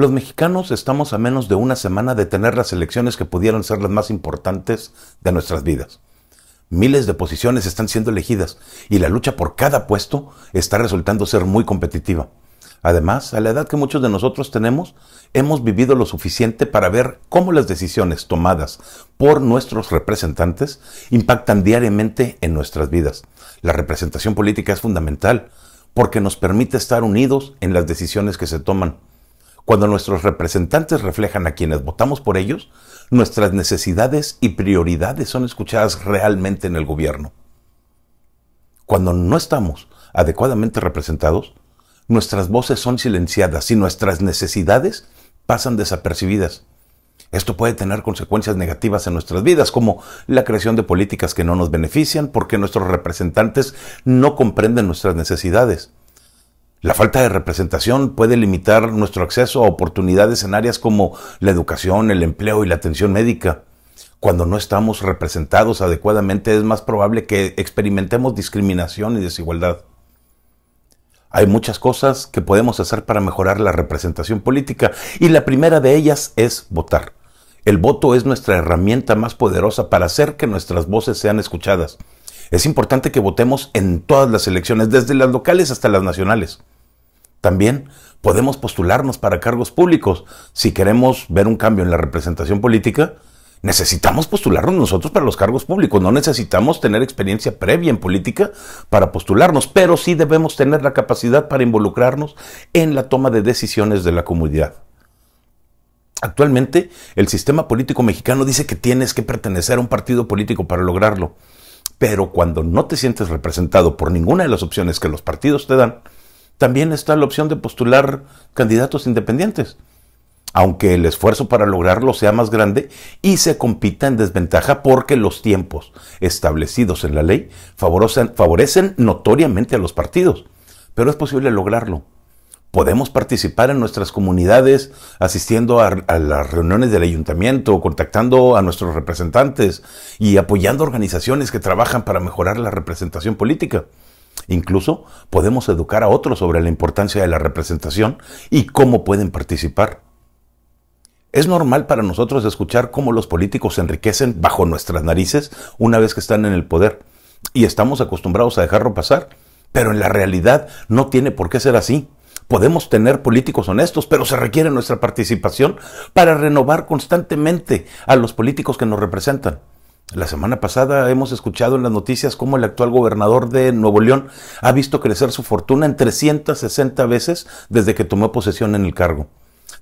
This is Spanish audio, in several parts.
Los mexicanos estamos a menos de una semana de tener las elecciones que pudieron ser las más importantes de nuestras vidas. Miles de posiciones están siendo elegidas y la lucha por cada puesto está resultando ser muy competitiva. Además, a la edad que muchos de nosotros tenemos, hemos vivido lo suficiente para ver cómo las decisiones tomadas por nuestros representantes impactan diariamente en nuestras vidas. La representación política es fundamental porque nos permite estar unidos en las decisiones que se toman cuando nuestros representantes reflejan a quienes votamos por ellos, nuestras necesidades y prioridades son escuchadas realmente en el gobierno. Cuando no estamos adecuadamente representados, nuestras voces son silenciadas y nuestras necesidades pasan desapercibidas. Esto puede tener consecuencias negativas en nuestras vidas, como la creación de políticas que no nos benefician porque nuestros representantes no comprenden nuestras necesidades la falta de representación puede limitar nuestro acceso a oportunidades en áreas como la educación, el empleo y la atención médica. Cuando no estamos representados adecuadamente es más probable que experimentemos discriminación y desigualdad. Hay muchas cosas que podemos hacer para mejorar la representación política y la primera de ellas es votar. El voto es nuestra herramienta más poderosa para hacer que nuestras voces sean escuchadas. Es importante que votemos en todas las elecciones, desde las locales hasta las nacionales. También podemos postularnos para cargos públicos. Si queremos ver un cambio en la representación política, necesitamos postularnos nosotros para los cargos públicos. No necesitamos tener experiencia previa en política para postularnos, pero sí debemos tener la capacidad para involucrarnos en la toma de decisiones de la comunidad. Actualmente, el sistema político mexicano dice que tienes que pertenecer a un partido político para lograrlo. Pero cuando no te sientes representado por ninguna de las opciones que los partidos te dan, también está la opción de postular candidatos independientes, aunque el esfuerzo para lograrlo sea más grande y se compita en desventaja porque los tiempos establecidos en la ley favorecen, notoriamente a los partidos. Pero es posible lograrlo. Podemos participar en nuestras comunidades asistiendo a las reuniones del ayuntamiento, contactando a nuestros representantes y apoyando organizaciones que trabajan para mejorar la representación política. Incluso podemos educar a otros sobre la importancia de la representación y cómo pueden participar. Es normal para nosotros escuchar cómo los políticos se enriquecen bajo nuestras narices una vez que están en el poder, y estamos acostumbrados a dejarlo pasar, pero en la realidad no tiene por qué ser así. Podemos tener políticos honestos, pero se requiere nuestra participación para renovar constantemente a los políticos que nos representan. La semana pasada hemos escuchado en las noticias cómo el actual gobernador de Nuevo León ha visto crecer su fortuna en 360 veces desde que tomó posesión en el cargo.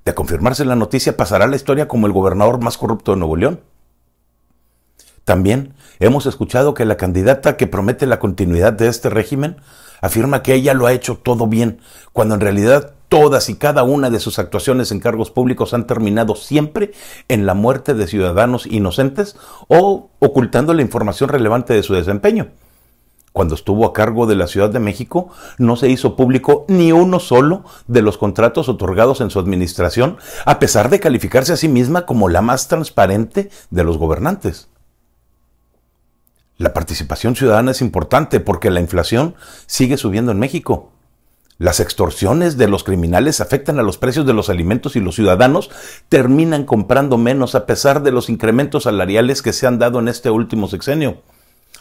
De confirmarse la noticia pasará la historia como el gobernador más corrupto de Nuevo León. También hemos escuchado que la candidata que promete la continuidad de este régimen afirma que ella lo ha hecho todo bien, cuando en realidad Todas y cada una de sus actuaciones en cargos públicos han terminado siempre en la muerte de ciudadanos inocentes o ocultando la información relevante de su desempeño. Cuando estuvo a cargo de la Ciudad de México, no se hizo público ni uno solo de los contratos otorgados en su administración, a pesar de calificarse a sí misma como la más transparente de los gobernantes. La participación ciudadana es importante porque la inflación sigue subiendo en México las extorsiones de los criminales afectan a los precios de los alimentos y los ciudadanos terminan comprando menos a pesar de los incrementos salariales que se han dado en este último sexenio.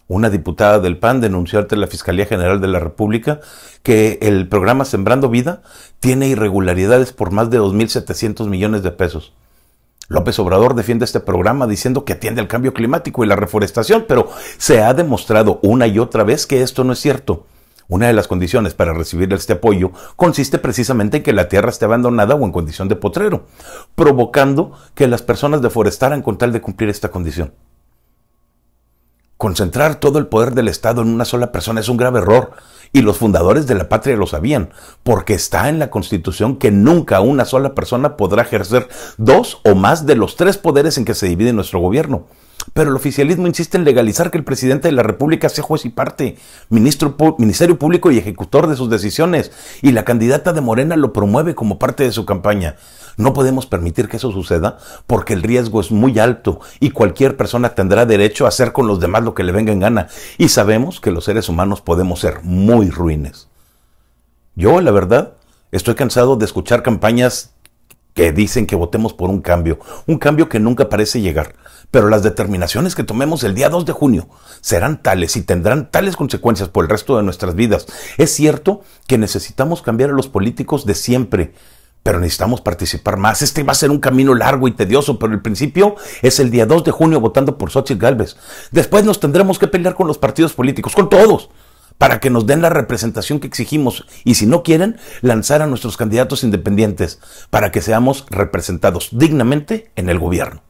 Una diputada del PAN denunció ante la Fiscalía General de la República que el programa Sembrando Vida tiene irregularidades por más de 2.700 millones de pesos. López Obrador defiende este programa diciendo que atiende al cambio climático y la reforestación, pero se ha demostrado una y otra vez que esto no es cierto. Una de las condiciones para recibir este apoyo consiste precisamente en que la tierra esté abandonada o en condición de potrero, provocando que las personas deforestaran con tal de cumplir esta condición. Concentrar todo el poder del Estado en una sola persona es un grave error, y los fundadores de la patria lo sabían, porque está en la Constitución que nunca una sola persona podrá ejercer dos o más de los tres poderes en que se divide nuestro gobierno. Pero el oficialismo insiste en legalizar que el presidente de la República sea juez y parte, ministro, ministerio público y ejecutor de sus decisiones, y la candidata de Morena lo promueve como parte de su campaña. No podemos permitir que eso suceda porque el riesgo es muy alto y cualquier persona tendrá derecho a hacer con los demás lo que le venga en gana. Y sabemos que los seres humanos podemos ser muy ruines. Yo, la verdad, estoy cansado de escuchar campañas que dicen que votemos por un cambio, un cambio que nunca parece llegar. Pero las determinaciones que tomemos el día 2 de junio serán tales y tendrán tales consecuencias por el resto de nuestras vidas. Es cierto que necesitamos cambiar a los políticos de siempre, pero necesitamos participar más. Este va a ser un camino largo y tedioso, pero el principio es el día 2 de junio votando por Xochitl Galvez. Después nos tendremos que pelear con los partidos políticos, con todos para que nos den la representación que exigimos y si no quieren, lanzar a nuestros candidatos independientes para que seamos representados dignamente en el gobierno.